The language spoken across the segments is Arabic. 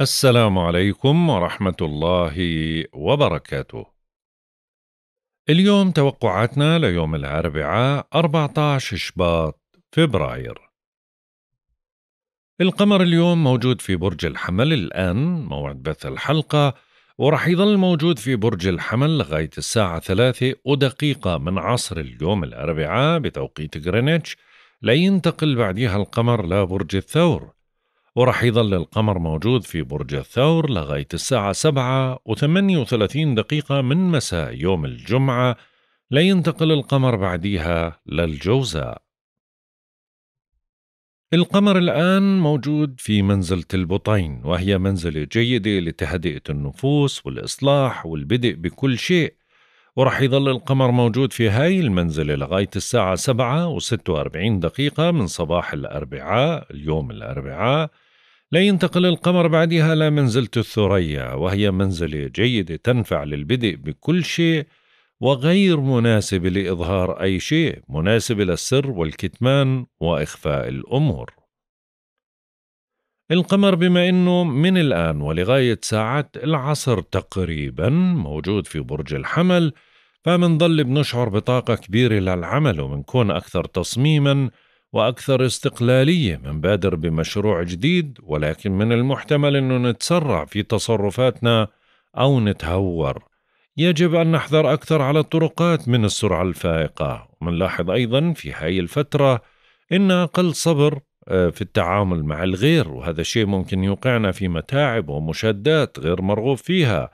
السلام عليكم ورحمة الله وبركاته. اليوم توقعاتنا ليوم الأربعاء 14 شباط فبراير. القمر اليوم موجود في برج الحمل الآن موعد بث الحلقة ورح يظل موجود في برج الحمل لغاية الساعة ثلاثة ودقيقة من عصر اليوم الأربعاء بتوقيت غرينتش لينتقل بعدها القمر لبرج الثور وراح يظل القمر موجود في برج الثور لغاية الساعة سبعة وثمانية وثلاثين دقيقة من مساء يوم الجمعة لينتقل القمر بعديها للجوزاء القمر الآن موجود في منزلة البطين وهي منزلة جيدة لتهدئة النفوس والإصلاح والبدء بكل شيء ورح يظل القمر موجود في هاي المنزلة لغاية الساعة سبعة وستة وأربعين دقيقة من صباح الأربعاء اليوم الأربعاء لا ينتقل القمر بعدها إلى منزلة الثريا وهي منزلة جيدة تنفع للبدء بكل شيء وغير مناسبة لإظهار أي شيء مناسبة للسر والكتمان وإخفاء الأمور القمر بما أنه من الآن ولغاية ساعات العصر تقريبا موجود في برج الحمل فمنظل بنشعر بطاقة كبيرة للعمل ومنكون أكثر تصميماً وأكثر استقلالية من بادر بمشروع جديد ولكن من المحتمل أنه نتسرع في تصرفاتنا أو نتهور يجب أن نحذر أكثر على الطرقات من السرعة الفائقة ونلاحظ أيضا في هاي الفترة إن أقل صبر آه، في التعامل مع الغير وهذا الشيء ممكن يوقعنا في متاعب ومشادات غير مرغوب فيها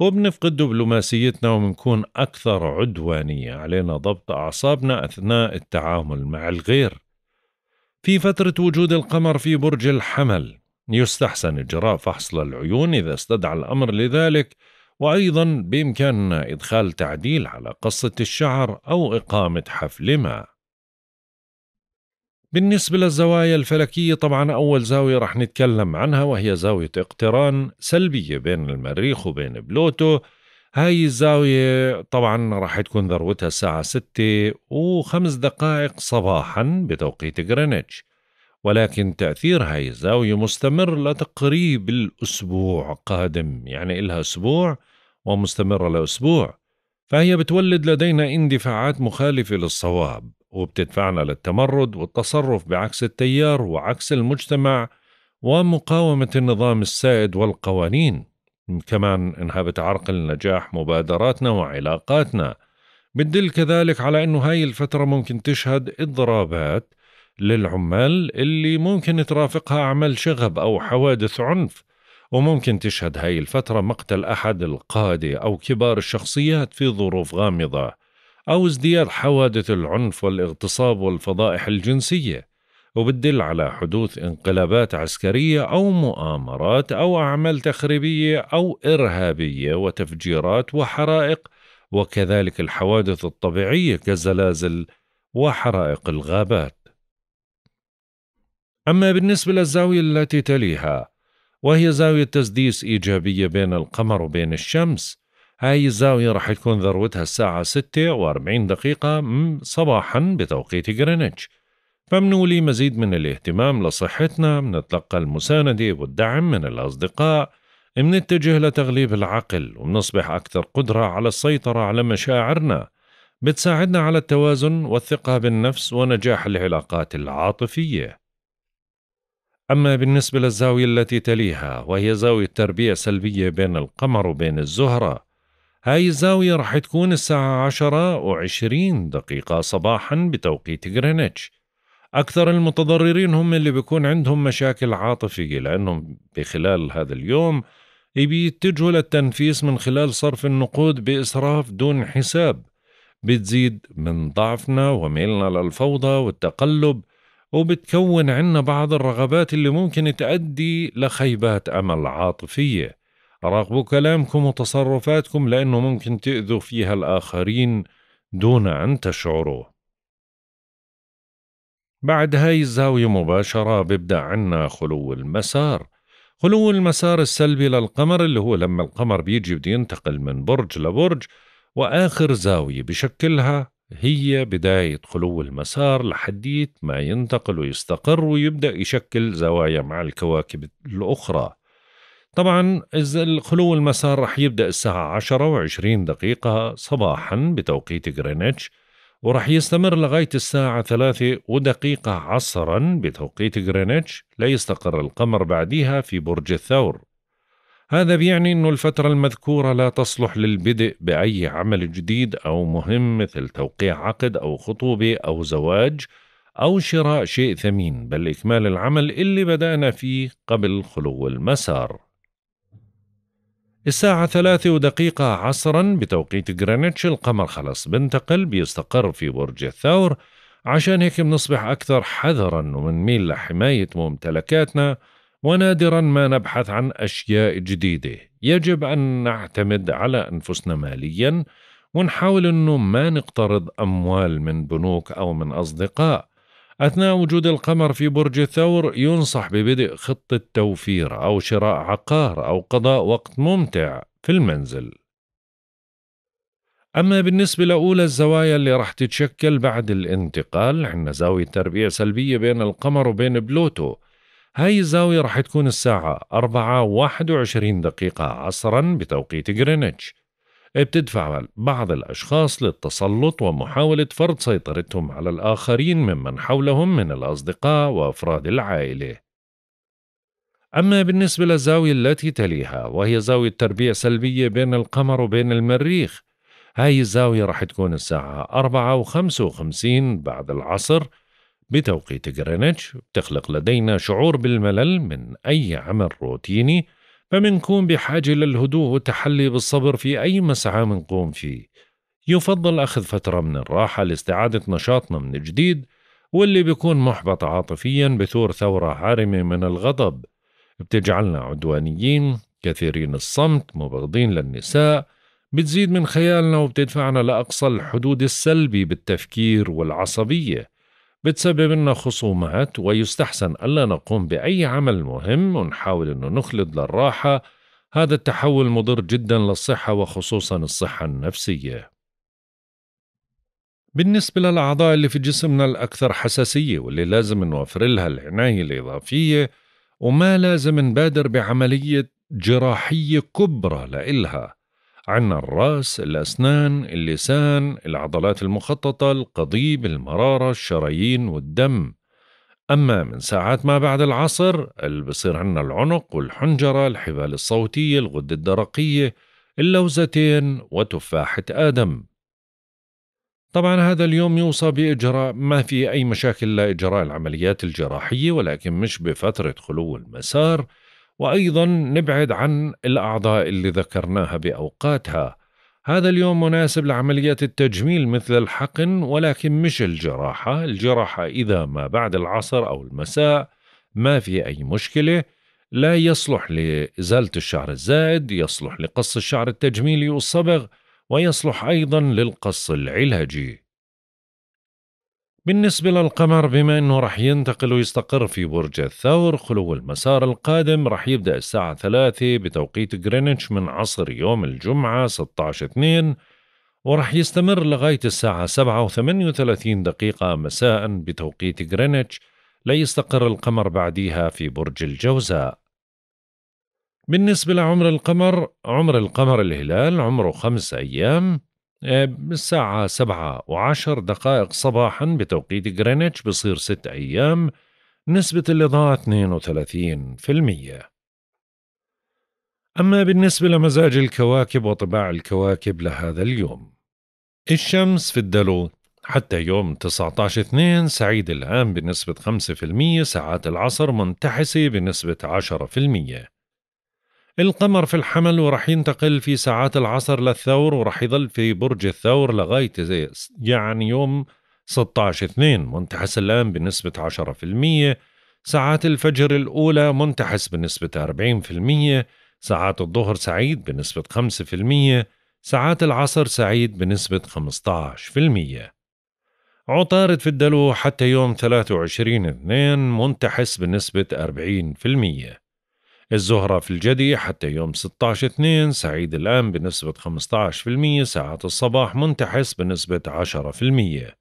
وبنفقد دبلوماسيتنا وبنكون أكثر عدوانية علينا ضبط أعصابنا أثناء التعامل مع الغير في فترة وجود القمر في برج الحمل يستحسن إجراء فحص للعيون إذا استدعى الأمر لذلك وأيضا بإمكاننا إدخال تعديل على قصة الشعر أو إقامة حفل ما بالنسبة للزوايا الفلكية طبعا أول زاوية رح نتكلم عنها وهي زاوية اقتران سلبية بين المريخ وبين بلوتو هاي الزاوية طبعا راح تكون ذروتها الساعة ستة وخمس دقائق صباحا بتوقيت غرينتش ولكن تأثير هاي الزاوية مستمر لتقريب الأسبوع قادم يعني إلها أسبوع ومستمرة لأسبوع فهي بتولد لدينا اندفاعات مخالفة للصواب وبتدفعنا للتمرد والتصرف بعكس التيار وعكس المجتمع ومقاومة النظام السائد والقوانين كمان انها بتعرقل نجاح مبادراتنا وعلاقاتنا بتدل كذلك على انه هاي الفترة ممكن تشهد اضرابات للعمال اللي ممكن ترافقها اعمال شغب او حوادث عنف وممكن تشهد هاي الفترة مقتل احد القادة او كبار الشخصيات في ظروف غامضة او ازدياد حوادث العنف والاغتصاب والفضائح الجنسيه وبتدل على حدوث انقلابات عسكرية أو مؤامرات أو أعمال تخريبية أو إرهابية وتفجيرات وحرائق وكذلك الحوادث الطبيعية كالزلازل وحرائق الغابات. أما بالنسبة للزاوية التي تليها وهي زاوية تسديس إيجابية بين القمر وبين الشمس هاي الزاوية راح تكون ذروتها الساعة 6 و40 دقيقة صباحا بتوقيت غرينتش فمنولي مزيد من الاهتمام لصحتنا منتلقى المساندة والدعم من الأصدقاء منتجه لتغليب العقل ومنصبح أكثر قدرة على السيطرة على مشاعرنا بتساعدنا على التوازن والثقة بالنفس ونجاح العلاقات العاطفية أما بالنسبة للزاوية التي تليها وهي زاوية تربية سلبية بين القمر وبين الزهرة هاي الزاوية رح تكون الساعة عشرة وعشرين دقيقة صباحا بتوقيت غرينتش أكثر المتضررين هم اللي بيكون عندهم مشاكل عاطفية لأنهم بخلال هذا اليوم بيتجهوا للتنفيس من خلال صرف النقود بإسراف دون حساب بتزيد من ضعفنا وميلنا للفوضى والتقلب وبتكون عنا بعض الرغبات اللي ممكن تؤدي لخيبات أمل عاطفية راقبوا كلامكم وتصرفاتكم لأنه ممكن تأذوا فيها الآخرين دون أن تشعروا بعد هاي الزاوية مباشرة بيبدأ عنا خلو المسار خلو المسار السلبي للقمر اللي هو لما القمر بيجي بده ينتقل من برج لبرج وآخر زاوية بشكلها هي بداية خلو المسار لحديت ما ينتقل ويستقر ويبدأ يشكل زوايا مع الكواكب الأخرى طبعا خلو المسار رح يبدأ الساعة عشرة وعشرين دقيقة صباحا بتوقيت غرينتش ورح يستمر لغاية الساعة ثلاثة ودقيقة عصرا بتوقيت غرينتش ليستقر القمر بعديها في برج الثور هذا بيعني أن الفترة المذكورة لا تصلح للبدء بأي عمل جديد أو مهم مثل توقيع عقد أو خطوبة أو زواج أو شراء شيء ثمين بل إكمال العمل اللي بدأنا فيه قبل خلو المسار الساعة ثلاثة ودقيقة عصرا بتوقيت غرينتش القمر خلاص بنتقل بيستقر في برج الثور عشان هيك بنصبح أكثر حذرا ومنميل لحماية ممتلكاتنا ونادرا ما نبحث عن أشياء جديدة يجب أن نعتمد على أنفسنا ماليا ونحاول أنه ما نقترض أموال من بنوك أو من أصدقاء أثناء وجود القمر في برج الثور ينصح ببدء خطة توفير أو شراء عقار أو قضاء وقت ممتع في المنزل. أما بالنسبة لأولى الزوايا اللي راح تتشكل بعد الانتقال عندنا زاوية تربيع سلبية بين القمر وبين بلوتو هاي الزاوية راح تكون الساعة 4.21 دقيقة عصرا بتوقيت غرينتش إيه، بتدفع بعض الأشخاص للتسلط ومحاولة فرض سيطرتهم على الآخرين ممن حولهم من الأصدقاء وأفراد العائلة. أما بالنسبة للزاوية التي تليها وهي زاوية تربية سلبية بين القمر وبين المريخ، هاي الزاوية رح تكون الساعة 4 و 55 بعد العصر بتوقيت غرينتش بتخلق لدينا شعور بالملل من أي عمل روتيني فمنكون بحاجة للهدوء والتحلي بالصبر في أي مسعى منقوم فيه يفضل أخذ فترة من الراحة لاستعادة نشاطنا من جديد واللي بيكون محبط عاطفيا بثور ثورة عارمة من الغضب بتجعلنا عدوانيين كثيرين الصمت مبغضين للنساء بتزيد من خيالنا وبتدفعنا لأقصى الحدود السلبي بالتفكير والعصبية بتسبب لنا خصومات ويستحسن ألا نقوم بأي عمل مهم ونحاول أنه نخلد للراحة هذا التحول مضر جدا للصحة وخصوصا الصحة النفسية بالنسبة للأعضاء اللي في جسمنا الأكثر حساسية واللي لازم نوفر لها العناية الإضافية وما لازم نبادر بعملية جراحية كبرى لإلها عنا الراس الأسنان اللسان العضلات المخططة القضيب المرارة الشرايين والدم أما من ساعات ما بعد العصر بصير عنا العنق والحنجرة الحبال الصوتية الغدة الدرقية اللوزتين وتفاحة آدم طبعا هذا اليوم يوصى بإجراء ما في أي مشاكل لإجراء العمليات الجراحية ولكن مش بفترة خلو المسار وايضا نبعد عن الاعضاء اللي ذكرناها باوقاتها هذا اليوم مناسب لعمليات التجميل مثل الحقن ولكن مش الجراحه الجراحه اذا ما بعد العصر او المساء ما في اي مشكله لا يصلح لازاله الشعر الزائد يصلح لقص الشعر التجميلي والصبغ ويصلح ايضا للقص العلاجي بالنسبة للقمر بما أنه رح ينتقل ويستقر في برج الثور خلو المسار القادم رح يبدأ الساعة ثلاثة بتوقيت غرينتش من عصر يوم الجمعة 16/2 ورح يستمر لغاية الساعة 7 وثمانية 38 دقيقة مساء بتوقيت غرينتش ليستقر القمر بعديها في برج الجوزاء بالنسبة لعمر القمر عمر القمر الهلال عمره خمس أيام آه، الساعة سبعة وعشر دقائق صباحا بتوقيت غرينتش بصير ست أيام نسبة الإضاءة 32% أما بالنسبة لمزاج الكواكب وطباع الكواكب لهذا اليوم الشمس في الدلو حتى يوم 19/2 سعيد الآن بنسبة 5% ساعات العصر منتحسة بنسبة 10% القمر في الحمل ورح ينتقل في ساعات العصر للثور ورح يظل في برج الثور لغاية زي يعني يوم 16 2 منتحس الآن بنسبة 10% ساعات الفجر الأولى منتحس بنسبة 40% ساعات الظهر سعيد بنسبة 5% ساعات العصر سعيد بنسبة 15% عطارد في الدلو حتى يوم 23 2 منتحس بنسبة 40% الزهرة في الجدي حتى يوم 16/2 سعيد الآن بنسبة 15% ساعات الصباح منتحس بنسبة 10%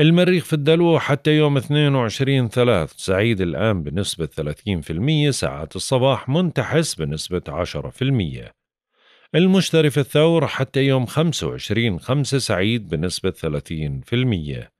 المريخ في الدلو حتى يوم 22 3 سعيد الآن بنسبة 30% ساعات الصباح منتحس بنسبة 10% المشتري في الثور حتى يوم 25 5 سعيد بنسبة 30%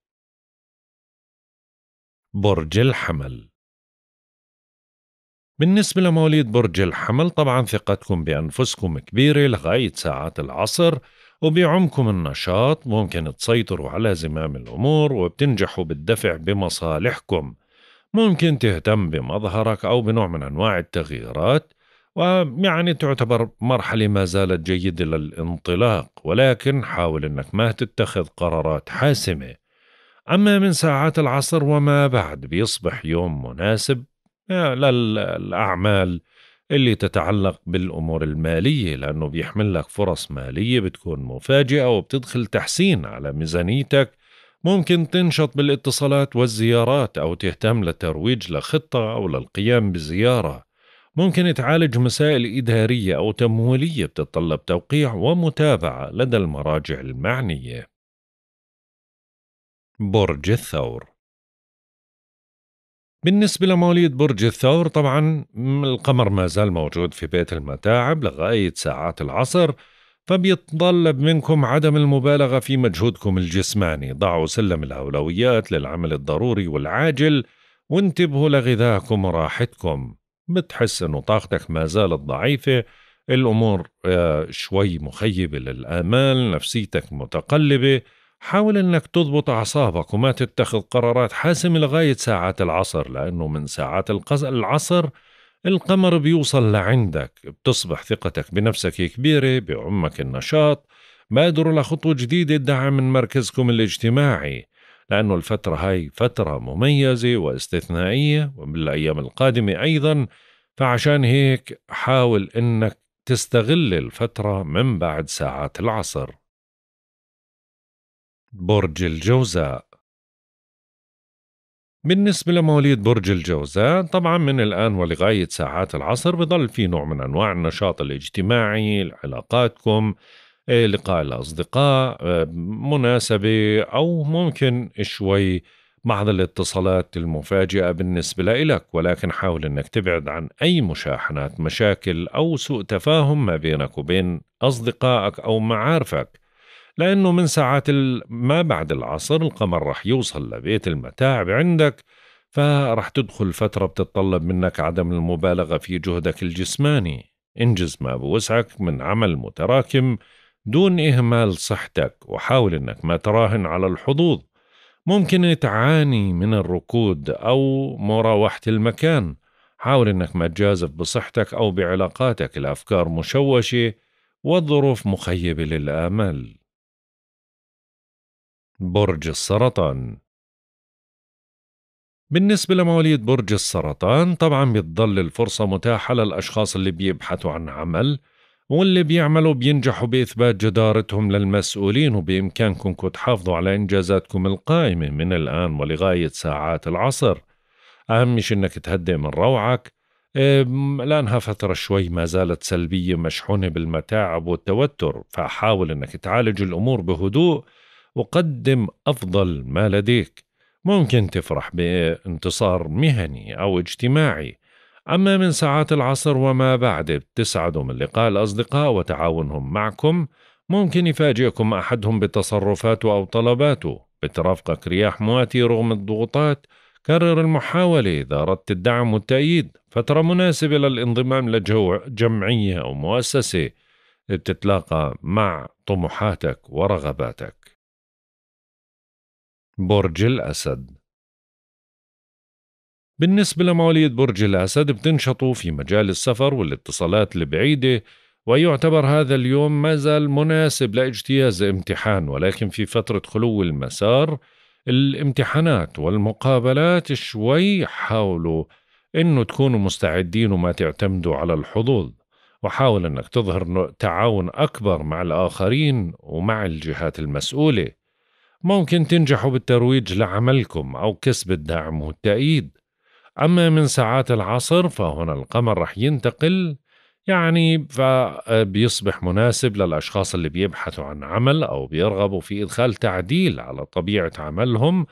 برج الحمل بالنسبة لمواليد برج الحمل طبعا ثقتكم بأنفسكم كبيرة لغاية ساعات العصر وبعمكم النشاط ممكن تسيطروا على زمام الأمور وبتنجحوا بالدفع بمصالحكم ممكن تهتم بمظهرك أو بنوع من أنواع التغييرات ويعني تعتبر مرحلة ما زالت جيدة للانطلاق ولكن حاول أنك ما تتخذ قرارات حاسمة أما من ساعات العصر وما بعد بيصبح يوم مناسب آه، للأعمال اللي تتعلق بالأمور المالية لأنه بيحمل لك فرص مالية بتكون مفاجئة وبتدخل تحسين على ميزانيتك ممكن تنشط بالاتصالات والزيارات أو تهتم للترويج لخطة أو للقيام بزيارة ممكن تعالج مسائل إدارية أو تمويلية بتتطلب توقيع ومتابعة لدى المراجع المعنية برج الثور بالنسبة لمواليد برج الثور طبعا القمر ما زال موجود في بيت المتاعب لغاية ساعات العصر فبيتطلب منكم عدم المبالغة في مجهودكم الجسماني ضعوا سلم الأولويات للعمل الضروري والعاجل وانتبهوا لغذائكم وراحتكم بتحس انه طاقتك ما زالت ضعيفة الأمور آه، شوي مخيبة للآمال نفسيتك متقلبة حاول انك تضبط اعصابك وما تتخذ قرارات حاسمه لغايه ساعات العصر لانه من ساعات العصر القمر بيوصل لعندك بتصبح ثقتك بنفسك كبيرة بعمك النشاط بادروا لخطوة جديدة دعم من مركزكم الاجتماعي لأنه الفترة هاي فترة مميزة واستثنائية وبالأيام القادمة أيضا فعشان هيك حاول أنك تستغل الفترة من بعد ساعات العصر برج الجوزاء بالنسبة لمواليد برج الجوزاء طبعا من الآن ولغاية ساعات العصر بضل في نوع من أنواع النشاط الاجتماعي علاقاتكم آه، لقاء الأصدقاء آه، مناسبة أو ممكن شوي بعض الاتصالات المفاجئة بالنسبة لإلك ولكن حاول أنك تبعد عن أي مشاحنات مشاكل أو سوء تفاهم ما بينك وبين أصدقائك أو معارفك لأنه من ساعات ما بعد العصر القمر رح يوصل لبيت المتاعب عندك فرح تدخل فترة بتتطلب منك عدم المبالغة في جهدك الجسماني انجز ما بوسعك من عمل متراكم دون إهمال صحتك وحاول أنك ما تراهن على الحظوظ ممكن تعاني من الركود أو مراوحة المكان حاول أنك ما تجازف بصحتك أو بعلاقاتك الأفكار مشوشة والظروف مخيبة للآمال برج السرطان بالنسبة لمواليد برج السرطان طبعا بتضل الفرصة متاحة للأشخاص اللي بيبحثوا عن عمل واللي بيعملوا بينجحوا بإثبات جدارتهم للمسؤولين وبإمكانكم تحافظوا على إنجازاتكم القائمة من الآن ولغاية ساعات العصر أهم شيء إنك تهدئ من روعك لأنها فترة شوي ما زالت سلبية مشحونة بالمتاعب والتوتر فحاول إنك تعالج الأمور بهدوء وقدم أفضل ما لديك ممكن تفرح بانتصار مهني أو اجتماعي أما من ساعات العصر وما بعد بتسعدوا من لقاء الأصدقاء وتعاونهم معكم ممكن يفاجئكم أحدهم بتصرفاته أو طلباته بترافقك رياح مواتي رغم الضغوطات كرر المحاولة إذا أردت الدعم والتأييد فترة مناسبة للانضمام جمعية أو مؤسسة بتتلاقى مع طموحاتك ورغباتك برج الأسد بالنسبة لمواليد برج الأسد بتنشطوا في مجال السفر والاتصالات البعيدة ويعتبر هذا اليوم ما زال مناسب لاجتياز امتحان ولكن في فترة خلو المسار الامتحانات والمقابلات شوي حاولوا انه تكونوا مستعدين وما تعتمدوا على الحظوظ وحاول انك تظهر تعاون اكبر مع الاخرين ومع الجهات المسؤوله ممكن تنجحوا بالترويج لعملكم أو كسب الدعم والتأييد أما من ساعات العصر فهنا القمر رح ينتقل يعني فبيصبح مناسب للأشخاص اللي بيبحثوا عن عمل أو بيرغبوا في إدخال تعديل على طبيعة عملهم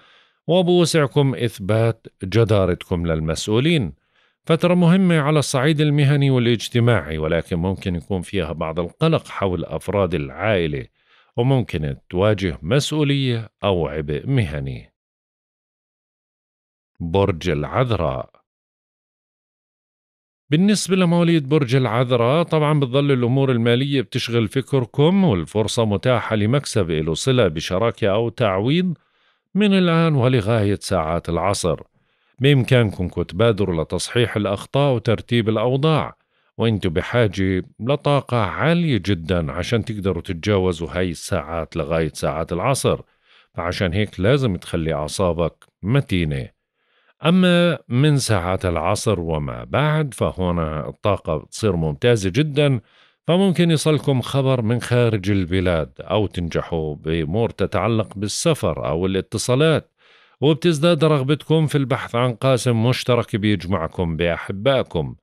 وبوسعكم إثبات جدارتكم للمسؤولين فترة مهمة على الصعيد المهني والاجتماعي ولكن ممكن يكون فيها بعض القلق حول أفراد العائلة وممكن تواجه مسؤولية أو عبء مهني برج العذراء بالنسبة لمواليد برج العذراء طبعا بتظل الأمور المالية بتشغل فكركم والفرصة متاحة لمكسب له صلة بشراكة أو تعويض من الآن ولغاية ساعات العصر بإمكانكم تبادروا لتصحيح الأخطاء وترتيب الأوضاع وانت بحاجة لطاقة عالية جدا عشان تقدروا تتجاوزوا هاي الساعات لغاية ساعات العصر فعشان هيك لازم تخلي أعصابك متينة أما من ساعات العصر وما بعد فهنا الطاقة بتصير ممتازة جدا فممكن يصلكم خبر من خارج البلاد أو تنجحوا بأمور تتعلق بالسفر أو الاتصالات وبتزداد رغبتكم في البحث عن قاسم مشترك بيجمعكم بأحبائكم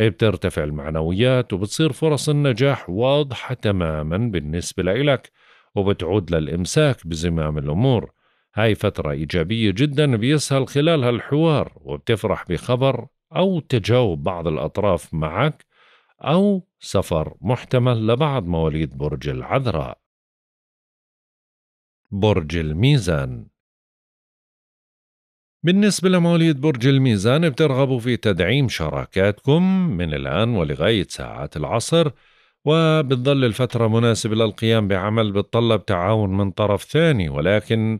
إيه، بترتفع المعنويات وبتصير فرص النجاح واضحة تماما بالنسبة لإلك وبتعود للإمساك بزمام الأمور هاي فترة إيجابية جدا بيسهل خلالها الحوار وبتفرح بخبر أو تجاوب بعض الأطراف معك أو سفر محتمل لبعض مواليد برج العذراء برج الميزان بالنسبة لمواليد برج الميزان بترغبوا في تدعيم شراكاتكم من الآن ولغاية ساعات العصر وبتظل الفترة مناسبة للقيام بعمل بتطلب تعاون من طرف ثاني ولكن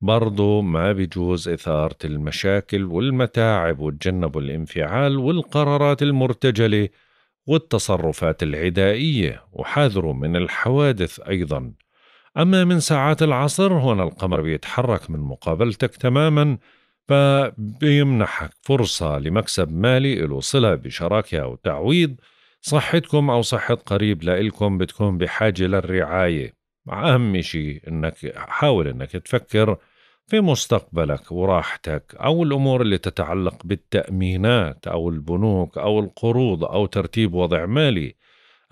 برضو ما بجوز إثارة المشاكل والمتاعب وتجنبوا الانفعال والقرارات المرتجلة والتصرفات العدائية وحاذروا من الحوادث أيضا أما من ساعات العصر هنا القمر بيتحرك من مقابلتك تماما فبيمنحك فرصة لمكسب مالي له صلة بشراكة أو تعويض صحتكم أو صحة قريب لإلكم بتكون بحاجة للرعاية أهم شيء أنك حاول أنك تفكر في مستقبلك وراحتك أو الأمور اللي تتعلق بالتأمينات أو البنوك أو القروض أو ترتيب وضع مالي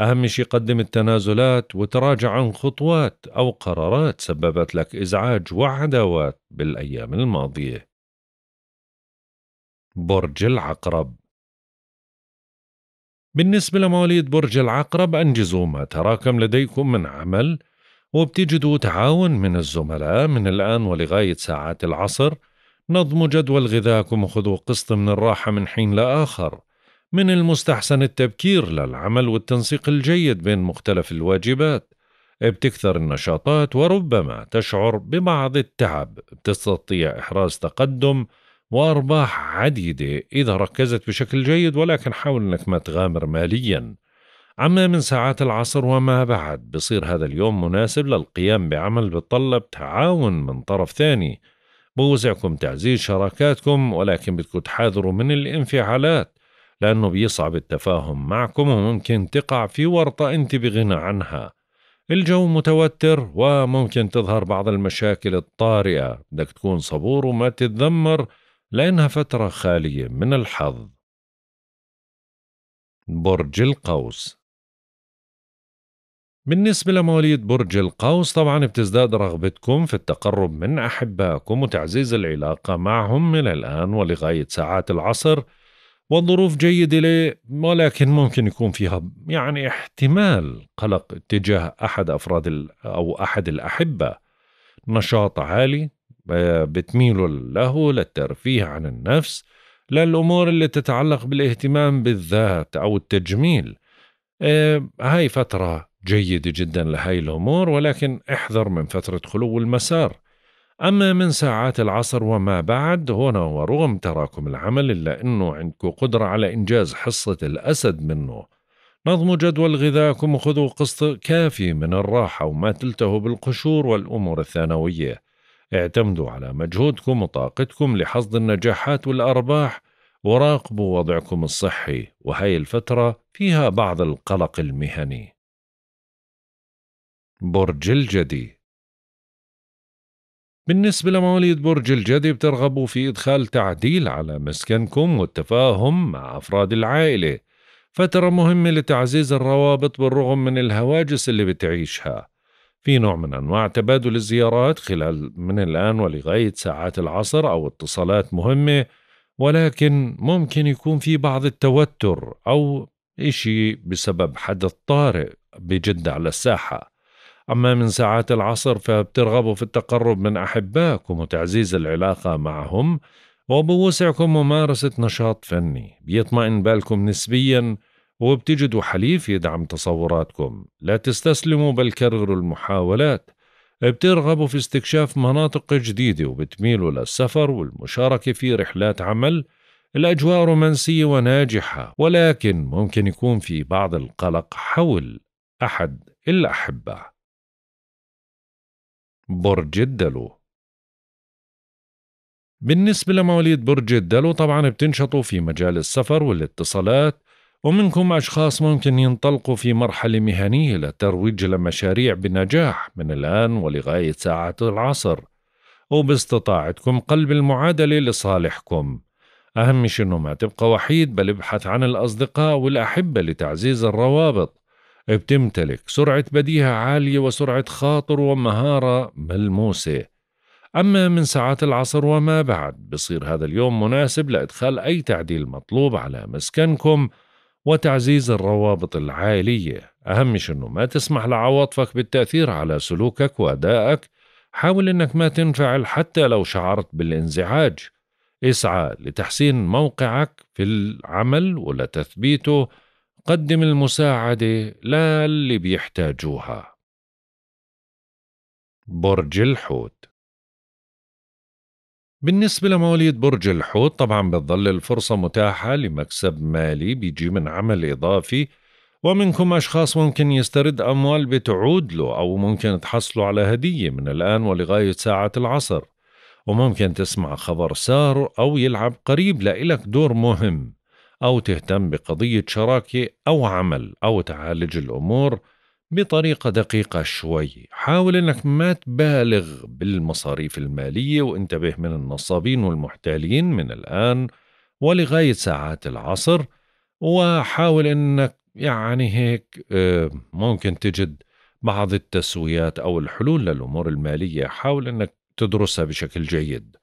أهم شيء قدم التنازلات وتراجع عن خطوات أو قرارات سببت لك إزعاج وعداوات بالأيام الماضية برج العقرب بالنسبة لمواليد برج العقرب أنجزوا ما تراكم لديكم من عمل وبتجدوا تعاون من الزملاء من الآن ولغاية ساعات العصر نظموا جدول غذاكم وخذوا قسط من الراحة من حين لآخر من المستحسن التبكير للعمل والتنسيق الجيد بين مختلف الواجبات بتكثر النشاطات وربما تشعر ببعض التعب بتستطيع إحراز تقدم وأرباح عديدة إذا ركزت بشكل جيد ولكن حاول أنك ما تغامر ماليا عما من ساعات العصر وما بعد بصير هذا اليوم مناسب للقيام بعمل بتطلب تعاون من طرف ثاني بوسعكم تعزيز شراكاتكم ولكن بدكم تحاذروا من الانفعالات لأنه بيصعب التفاهم معكم وممكن تقع في ورطة أنت بغنى عنها الجو متوتر وممكن تظهر بعض المشاكل الطارئة بدك تكون صبور وما تتذمر لأنها فترة خالية من الحظ برج القوس بالنسبة لمواليد برج القوس طبعا بتزداد رغبتكم في التقرب من أحبائكم وتعزيز العلاقة معهم من الآن ولغاية ساعات العصر والظروف جيدة لي ولكن ممكن يكون فيها يعني احتمال قلق اتجاه أحد أفراد أو أحد الأحبة نشاط عالي بتميل له للترفيه عن النفس للأمور اللي تتعلق بالاهتمام بالذات أو التجميل آه، هاي فترة جيدة جدا لهاي الأمور ولكن احذر من فترة خلو المسار أما من ساعات العصر وما بعد هنا ورغم تراكم العمل إلا أنه عندكم قدرة على إنجاز حصة الأسد منه نظموا جدول غذاكم وخذوا قسط كافي من الراحة وما تلتهوا بالقشور والأمور الثانوية اعتمدوا على مجهودكم وطاقتكم لحصد النجاحات والأرباح وراقبوا وضعكم الصحي وهي الفترة فيها بعض القلق المهني برج الجدي بالنسبة لمواليد برج الجدي بترغبوا في إدخال تعديل على مسكنكم والتفاهم مع أفراد العائلة فترة مهمة لتعزيز الروابط بالرغم من الهواجس اللي بتعيشها في نوع من انواع تبادل الزيارات خلال من الان ولغايه ساعات العصر او اتصالات مهمه ولكن ممكن يكون في بعض التوتر او إشي بسبب حدث طارئ بجد على الساحة أما من ساعات العصر فبترغبوا في التقرب من أحبائكم وتعزيز العلاقة معهم وبوسعكم ممارسة نشاط فني بيطمئن بالكم نسبيا وبتجدوا حليف يدعم تصوراتكم لا تستسلموا بل كرروا المحاولات بترغبوا في استكشاف مناطق جديدة وبتميلوا للسفر والمشاركة في رحلات عمل الأجواء رومانسية وناجحة ولكن ممكن يكون في بعض القلق حول أحد الأحبة برج الدلو بالنسبة لمواليد برج الدلو طبعا بتنشطوا في مجال السفر والاتصالات ومنكم أشخاص ممكن ينطلقوا في مرحلة مهنية للترويج لمشاريع بنجاح من الآن ولغاية ساعة العصر وباستطاعتكم قلب المعادلة لصالحكم أهم شيء إنه ما تبقى وحيد بل ابحث عن الأصدقاء والأحبة لتعزيز الروابط بتمتلك سرعة بديهة عالية وسرعة خاطر ومهارة ملموسة أما من ساعات العصر وما بعد بصير هذا اليوم مناسب لإدخال أي تعديل مطلوب على مسكنكم وتعزيز الروابط العائلية أهم شيء أنه ما تسمح لعواطفك بالتأثير على سلوكك وأدائك حاول أنك ما تنفعل حتى لو شعرت بالانزعاج اسعى لتحسين موقعك في العمل ولتثبيته قدم المساعدة للي بيحتاجوها برج الحوت بالنسبة لمواليد برج الحوت طبعا بتظل الفرصة متاحة لمكسب مالي بيجي من عمل إضافي ومنكم أشخاص ممكن يسترد أموال بتعود له أو ممكن تحصلوا على هدية من الآن ولغاية ساعة العصر وممكن تسمع خبر سار أو يلعب قريب لإلك دور مهم أو تهتم بقضية شراكة أو عمل أو تعالج الأمور بطريقة دقيقة شوي حاول أنك ما تبالغ بالمصاريف المالية وانتبه من النصابين والمحتالين من الآن ولغاية ساعات العصر وحاول أنك يعني هيك آه، ممكن تجد بعض التسويات أو الحلول للأمور المالية حاول أنك تدرسها بشكل جيد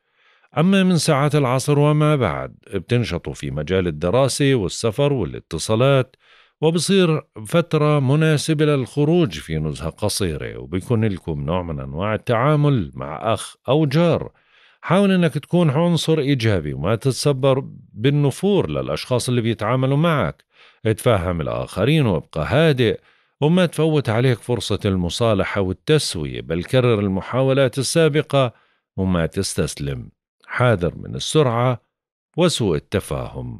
أما من ساعات العصر وما بعد بتنشطوا في مجال الدراسة والسفر والاتصالات وبصير فترة مناسبة للخروج في نزهة قصيرة وبيكون لكم نوع من أنواع التعامل مع أخ أو جار حاول أنك تكون عنصر إيجابي وما تتصبر بالنفور للأشخاص اللي بيتعاملوا معك اتفهم الآخرين وابقى هادئ وما تفوت عليك فرصة المصالحة والتسوية بل كرر المحاولات السابقة وما تستسلم حاذر من السرعة وسوء التفاهم